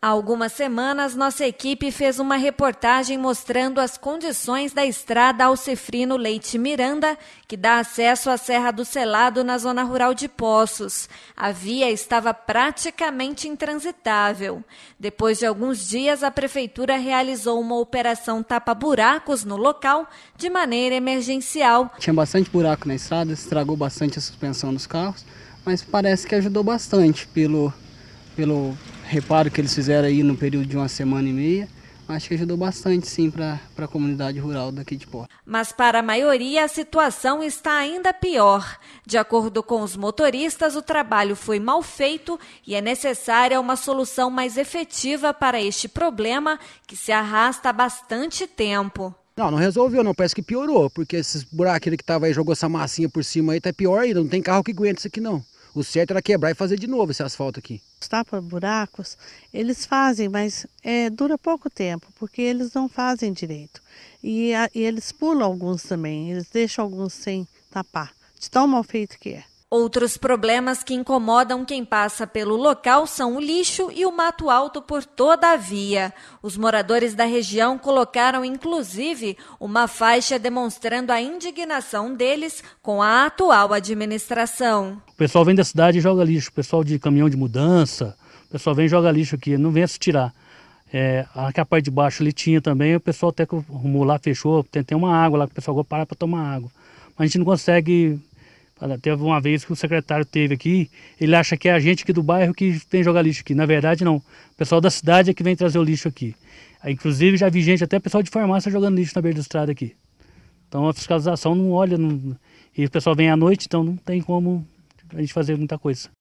Há algumas semanas, nossa equipe fez uma reportagem mostrando as condições da estrada Alcefrino Leite Miranda, que dá acesso à Serra do Selado, na zona rural de Poços. A via estava praticamente intransitável. Depois de alguns dias, a prefeitura realizou uma operação tapa-buracos no local, de maneira emergencial. Tinha bastante buraco na estrada, estragou bastante a suspensão dos carros, mas parece que ajudou bastante pelo pelo reparo que eles fizeram aí no período de uma semana e meia. Acho que ajudou bastante, sim, para a comunidade rural daqui de Porto. Mas para a maioria, a situação está ainda pior. De acordo com os motoristas, o trabalho foi mal feito e é necessária uma solução mais efetiva para este problema que se arrasta há bastante tempo. Não, não resolveu não, parece que piorou, porque esses buracos que estava aí, jogou essa massinha por cima aí, tá pior ainda, não tem carro que aguente isso aqui não. O certo era quebrar e fazer de novo esse asfalto aqui. Os tapa-buracos, eles fazem, mas é, dura pouco tempo, porque eles não fazem direito. E, a, e eles pulam alguns também, eles deixam alguns sem tapar, de tão mal feito que é. Outros problemas que incomodam quem passa pelo local são o lixo e o mato alto por toda a via. Os moradores da região colocaram inclusive uma faixa demonstrando a indignação deles com a atual administração. O pessoal vem da cidade e joga lixo, o pessoal de caminhão de mudança, o pessoal vem e joga lixo aqui, não vem se tirar. É, aqui a parte de baixo ali tinha também, o pessoal até que arrumou lá, fechou, tem, tem uma água lá o pessoal para para tomar água. Mas a gente não consegue Teve uma vez que o secretário teve aqui, ele acha que é a gente aqui do bairro que vem jogar lixo aqui. Na verdade, não. O pessoal da cidade é que vem trazer o lixo aqui. Ah, inclusive, já vi gente, até pessoal de farmácia jogando lixo na beira da estrada aqui. Então, a fiscalização não olha. Não... E o pessoal vem à noite, então não tem como a gente fazer muita coisa.